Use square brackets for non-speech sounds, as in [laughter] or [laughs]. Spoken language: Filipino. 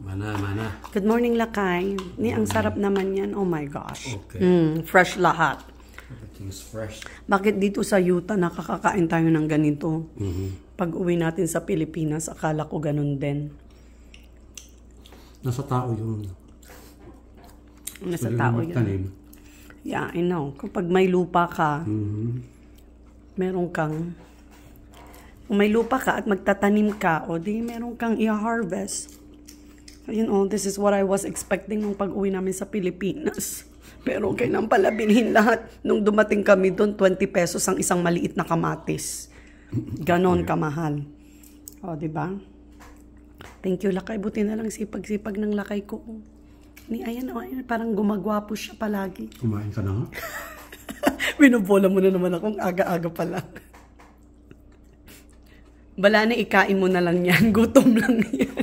Mana, mana. Good morning, Lakay. Ni, ang sarap naman yan. Oh my gosh. Okay. Mm, fresh lahat. Everything's fresh. Bakit dito sa Utah nakakakain tayo ng ganito? Mm-hmm. Pag uwi natin sa Pilipinas, akala ko ganun din. Nasa tao yun. Nasa Pwede tao yun. Tanim. Yeah, I know. Kapag may lupa ka, mm-hmm. meron kang... Kung may lupa ka at magtatanim ka, o di meron kang i-harvest you know, this is what I was expecting nung pag-uwi namin sa Pilipinas. [laughs] Pero kailan pala bilhin lahat. Nung dumating kami doon, 20 pesos ang isang maliit na kamatis. Ganon kamahal. O, oh, di ba? Thank you, lakay. Buti na lang sipag-sipag ng lakay ko. Ni, ayan, oh, ayan, parang gumagwapo siya palagi. [laughs] Kumain ka na nga? Binubola mo na naman akong aga-aga pa lang. Bala na ikain mo na lang yan. [laughs] Gutom lang yan.